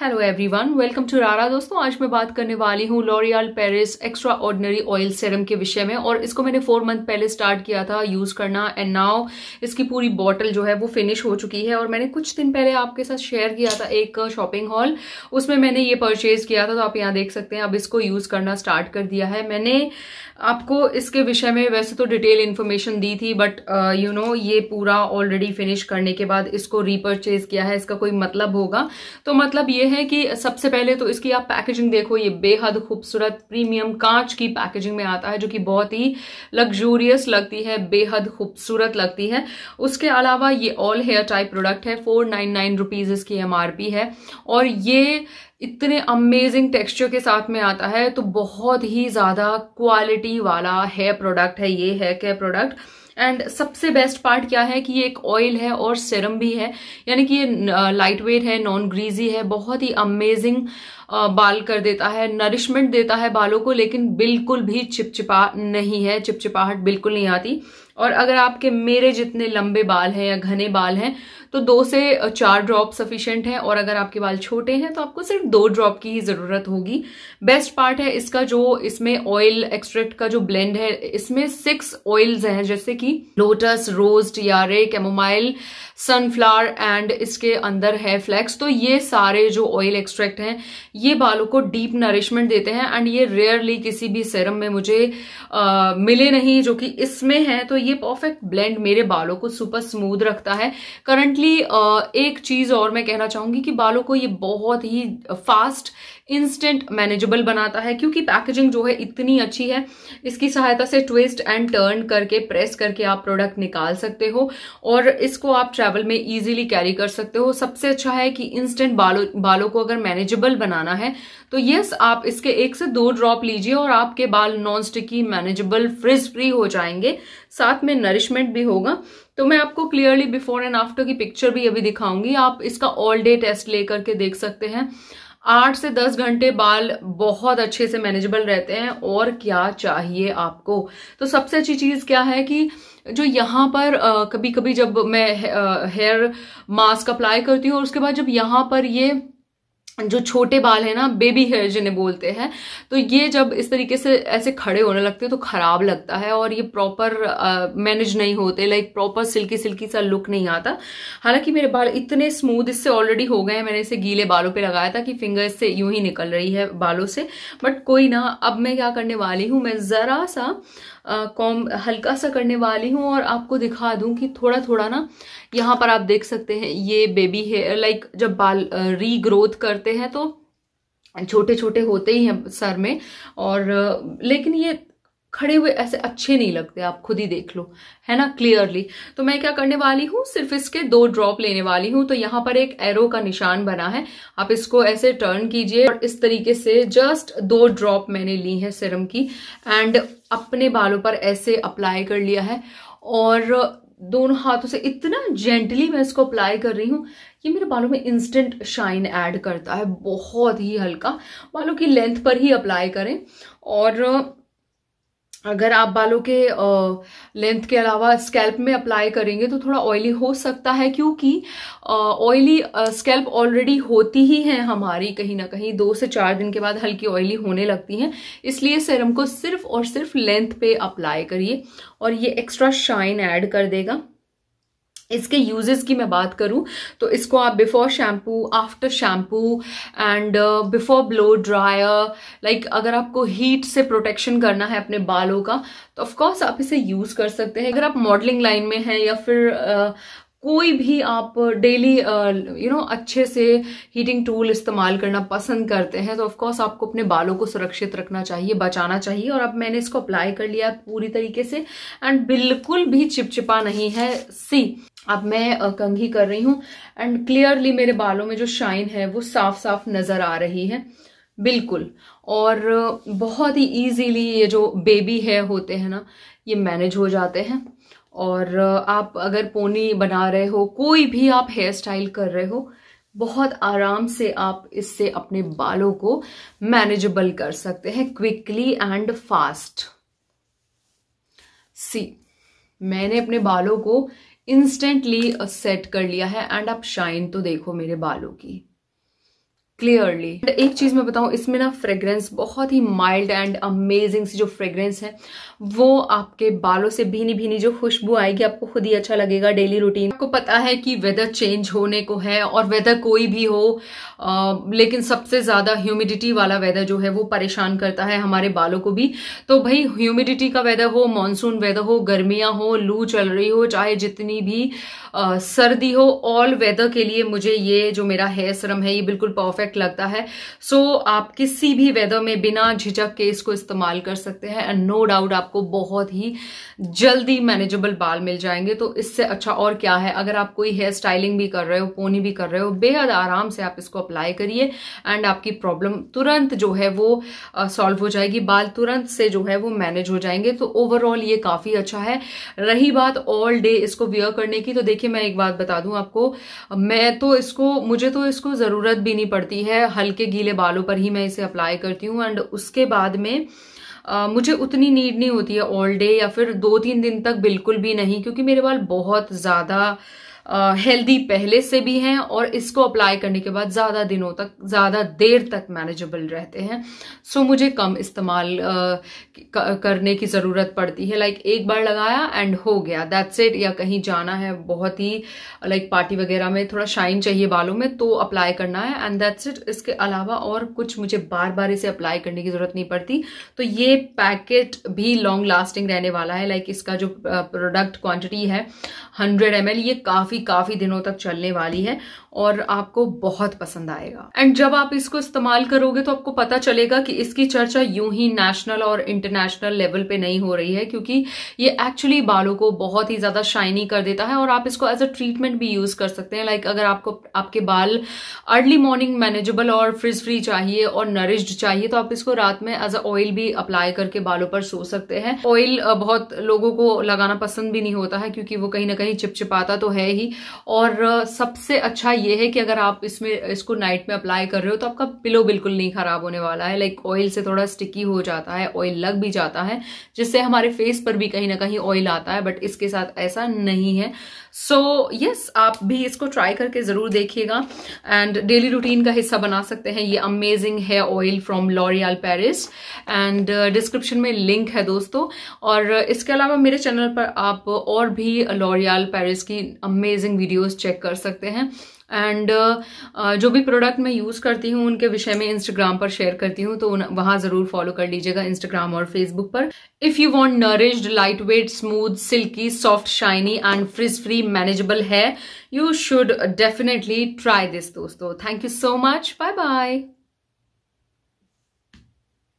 hello everyone welcome to रारा दोस्तों आज मैं बात करने वाली हूँ L'Oreal Paris extraordinary oil serum के विषय में और इसको मैंने फोर मंथ पहले स्टार्ट किया था यूज़ करना एंड नाउ इसकी पूरी बॉटल जो है वो फिनिश हो चुकी है और मैंने कुछ दिन पहले आपके साथ शेयर किया था एक शॉपिंग हॉल उसमें मैंने ये परचेज किया था तो आप यहाँ देख सकते हैं अब इसको यूज़ करना स्टार्ट कर दिया है मैंने आपको इसके विषय में वैसे तो डिटेल इन्फॉर्मेशन दी थी बट यू नो ये पूरा ऑलरेडी फिनिश करने के बाद इसको रीपरचेज किया है इसका कोई मतलब होगा तो मतलब ये है कि सबसे पहले तो इसकी आप पैकेजिंग देखो ये बेहद खूबसूरत प्रीमियम कांच की पैकेजिंग में आता है जो कि बहुत ही लग्जूरियस लगती है बेहद खूबसूरत लगती है उसके अलावा ये ऑल हेयर टाइप प्रोडक्ट है फोर नाइन नाइन रुपीज़ इसकी एमआरपी है और ये इतने अमेजिंग टेक्सचर के साथ में आता है तो बहुत ही ज़्यादा क्वालिटी वाला हेयर प्रोडक्ट है ये हेयर केयर प्रोडक्ट एंड सबसे बेस्ट पार्ट क्या है कि ये एक ऑयल है और सिरम भी है यानी कि ये लाइट वेट है नॉन ग्रीजी है बहुत ही अमेजिंग बाल कर देता है नरिशमेंट देता है बालों को लेकिन बिल्कुल भी चिपचिपा नहीं है चिपचिपाहट बिल्कुल नहीं आती और अगर आपके मेरे जितने लंबे बाल हैं या घने बाल हैं तो दो से चार ड्रॉप सफिशियंट है और अगर आपके बाल छोटे हैं तो आपको सिर्फ दो ड्रॉप की ही ज़रूरत होगी बेस्ट पार्ट है इसका जो इसमें ऑयल एक्सट्रैक्ट का जो ब्लेंड है इसमें सिक्स ऑयल्स हैं जैसे कि lotus rose tiare chamomile sunflower and इसके अंदर है फ्लैक्स तो ये सारे जो ऑयल एक्सट्रैक्ट हैं ये बालों को डीप नरिशमेंट देते हैं एंड ये रेयरली किसी भी सेरम में मुझे आ, मिले नहीं जो कि इसमें है तो ये परफेक्ट ब्लेंड मेरे बालों को सुपर स्मूद रखता है करंटली लास्टली uh, एक चीज़ और मैं कहना चाहूंगी कि बालों को ये बहुत ही फास्ट इंस्टेंट मैनेजेबल बनाता है क्योंकि पैकेजिंग जो है इतनी अच्छी है इसकी सहायता से ट्विस्ट एंड टर्न करके प्रेस करके आप प्रोडक्ट निकाल सकते हो और इसको आप ट्रैवल में इजीली कैरी कर सकते हो सबसे अच्छा है कि इंस्टेंट बालों बालों को अगर मैनेजेबल बनाना है तो यस आप इसके एक से दो ड्रॉप लीजिए और आपके बाल non sticky manageable frizz free हो जाएंगे साथ में नरिशमेंट भी होगा तो मैं आपको क्लियरली बिफोर एंड आफ्टर की पिक्चर भी अभी दिखाऊंगी आप इसका ऑल डे टेस्ट ले करके देख सकते हैं आठ से दस घंटे बाल बहुत अच्छे से मैनेजेबल रहते हैं और क्या चाहिए आपको तो सबसे अच्छी चीज़ क्या है कि जो यहाँ पर आ, कभी कभी जब मैं हेयर मास्क अप्लाई करती हूँ और उसके बाद जब यहाँ पर ये जो छोटे बाल है ना बेबी हेयर जिन्हें बोलते हैं तो ये जब इस तरीके से ऐसे खड़े होने लगते हैं तो ख़राब लगता है और ये प्रॉपर मैनेज नहीं होते लाइक प्रॉपर सिल्की सिल्की सा लुक नहीं आता हालांकि मेरे बाल इतने स्मूथ इससे ऑलरेडी हो गए हैं मैंने इसे गीले बालों पे लगाया था कि फिंगर्स से यूं ही निकल रही है बालों से बट कोई ना अब मैं क्या करने वाली हूँ मैं ज़रा सा कॉम हल्का सा करने वाली हूँ और आपको दिखा दूँ कि थोड़ा थोड़ा ना यहाँ पर आप देख सकते हैं ये बेबी हेयर लाइक जब बाल रीग्रोथ करते करते हैं तो छोटे छोटे होते ही हैं सर में और लेकिन ये खड़े हुए ऐसे अच्छे नहीं लगते आप खुद ही देख लो है ना क्लियरली तो मैं क्या करने वाली हूँ सिर्फ इसके दो ड्रॉप लेने वाली हूँ तो यहाँ पर एक एरो का निशान बना है आप इसको ऐसे टर्न कीजिए और इस तरीके से जस्ट दो ड्रॉप मैंने ली है सिरम की एंड अपने बालों पर ऐसे अप्लाई कर लिया है और दोनों हाथों से इतना जेंटली मैं इसको अप्लाई कर रही हूँ ये मेरे बालों में इंस्टेंट शाइन ऐड करता है बहुत ही हल्का बालों की लेंथ पर ही अप्लाई करें और अगर आप बालों के लेंथ के अलावा स्कैल्प में अप्लाई करेंगे तो थोड़ा ऑयली हो सकता है क्योंकि ऑयली स्कैल्प ऑलरेडी होती ही है हमारी कहीं ना कहीं दो से चार दिन के बाद हल्की ऑयली होने लगती हैं इसलिए सेरम को सिर्फ और सिर्फ लेंथ पे अप्लाई करिए और ये एक्स्ट्रा शाइन ऐड कर देगा इसके यूजेस की मैं बात करूं तो इसको आप before shampoo after shampoo and before blow dryer like अगर आपको हीट से प्रोटेक्शन करना है अपने बालों का तो ऑफकोर्स आप इसे यूज़ कर सकते हैं अगर आप मॉडलिंग लाइन में हैं या फिर uh, कोई भी आप डेली यू नो अच्छे से हीटिंग टूल इस्तेमाल करना पसंद करते हैं तो ऑफकोर्स आपको अपने बालों को सुरक्षित रखना चाहिए बचाना चाहिए और अब मैंने इसको अप्लाई कर लिया पूरी तरीके से एंड बिल्कुल भी चिपचिपा नहीं है सी अब मैं कंघी कर रही हूँ एंड क्लियरली मेरे बालों में जो शाइन है वो साफ साफ नज़र आ रही है बिल्कुल और बहुत ही ईजीली ये जो बेबी है होते हैं ना ये मैनेज हो जाते हैं और आप अगर पोनी बना रहे हो कोई भी आप हेयर स्टाइल कर रहे हो बहुत आराम से आप इससे अपने बालों को मैनेजेबल कर सकते हैं क्विकली एंड फास्ट सी मैंने अपने बालों को इंस्टेंटली सेट कर लिया है एंड आप शाइन तो देखो मेरे बालों की क्लियरली एक चीज़ मैं बताऊं इसमें ना फ्रेग्रेंस बहुत ही माइल्ड एंड अमेजिंग सी जो फ्रेग्रेंस है वो आपके बालों से भीनी भीनी जो खुशबू आएगी आपको खुद ही अच्छा लगेगा डेली रूटीन आपको पता है कि वेदर चेंज होने को है और वेदर कोई भी हो आ, लेकिन सबसे ज़्यादा ह्यूमिडिटी वाला वेदर जो है वो परेशान करता है हमारे बालों को भी तो भाई ह्यूमिडिटी का वेदर हो मानसून वेदर हो गर्मियां हो लू चल रही हो चाहे जितनी भी आ, सर्दी हो ऑल वेदर के लिए मुझे ये जो मेरा हेयर सरम है ये बिल्कुल परफेक्ट परफेक्ट लगता है सो so, आप किसी भी वेदर में बिना झिझक के इसको इस्तेमाल कर सकते हैं एंड नो डाउट आपको बहुत ही जल्दी मैनेजेबल बाल मिल जाएंगे तो इससे अच्छा और क्या है अगर आप कोई हेयर स्टाइलिंग भी कर रहे हो पोनी भी कर रहे हो बेहद आराम से आप इसको अप्लाई करिए एंड आपकी प्रॉब्लम तुरंत जो है वो सॉल्व हो जाएगी बाल तुरंत से जो है वो मैनेज हो जाएंगे तो ओवरऑल ये काफ़ी अच्छा है रही बात ऑल डे इसको वियर करने की तो देखिए मैं एक बात बता दूं आपको मैं तो इसको मुझे तो इसको ज़रूरत भी नहीं पड़ती होती है हल्के गीले बालों पर ही मैं इसे अप्लाई करती हूँ एंड उसके बाद में आ, मुझे उतनी नीड नहीं होती है ऑल डे या फिर दो तीन दिन तक बिल्कुल भी नहीं क्योंकि मेरे बाल बहुत ज़्यादा हेल्दी पहले से भी हैं और इसको अप्लाई करने के बाद ज़्यादा दिनों तक ज़्यादा देर तक मैनेजेबल रहते हैं सो so, मुझे कम इस्तेमाल करने की ज़रूरत पड़ती है लाइक like, एक बार लगाया एंड हो गया दैट्स इट या कहीं जाना है बहुत ही लाइक like, पार्टी वगैरह में थोड़ा शाइन चाहिए बालों में तो अप्लाई करना है एंड दैट्स इट इसके अलावा और कुछ मुझे बार बार इसे अप्लाई करने की ज़रूरत नहीं पड़ती तो ये पैकेट भी लॉन्ग लास्टिंग रहने वाला है लाइक like, इसका जो प्रोडक्ट क्वांटिटी है हंड्रेड एम ये काफ़ी काफ़ी काफ़ी दिनों तक चलने वाली है और आपको बहुत पसंद आएगा एंड जब आप इसको इस्तेमाल करोगे तो आपको पता चलेगा कि इसकी चर्चा यूं ही नेशनल और इंटरनेशनल लेवल पे नहीं हो रही है क्योंकि ये एक्चुअली बालों को बहुत ही ज़्यादा शाइनी कर देता है और आप इसको एज अ ट्रीटमेंट भी यूज़ कर सकते हैं लाइक like अगर आपको आपके बाल अर्ली मॉर्निंग मैनेजेबल और फ्रिज फ्री चाहिए और नरिश्ड चाहिए तो आप इसको रात में एज अ ऑयल भी अप्लाई करके बालों पर सो सकते हैं ऑयल बहुत लोगों को लगाना पसंद भी नहीं होता है क्योंकि वो कहीं ना कहीं चिपचिपाता तो है ही और सबसे अच्छा ये है कि अगर आप इसमें इसको नाइट में अप्लाई कर रहे हो तो आपका पिलो बिल्कुल नहीं ख़राब होने वाला है लाइक ऑयल से थोड़ा स्टिकी हो जाता है ऑयल लग भी जाता है जिससे हमारे फेस पर भी कहीं ना कहीं ऑयल आता है बट इसके साथ ऐसा नहीं है सो so, यस yes, आप भी इसको ट्राई करके ज़रूर देखिएगा एंड डेली रूटीन का हिस्सा बना सकते हैं ये अमेजिंग है oil from L'Oreal Paris and description में लिंक है दोस्तों और uh, इसके अलावा मेरे चैनल पर आप और भी लॉरियल पेरिस की अमेजिंग वीडियोस चेक कर सकते हैं एंड uh, uh, जो भी प्रोडक्ट मैं यूज़ करती हूँ उनके विषय में इंस्टाग्राम पर शेयर करती हूँ तो वहाँ ज़रूर फॉलो कर लीजिएगा इंस्टाग्राम और फेसबुक पर if you want nourished light weight smooth silky soft shiny and frizz free manageable है you should definitely try this दोस्तों thank you so much bye bye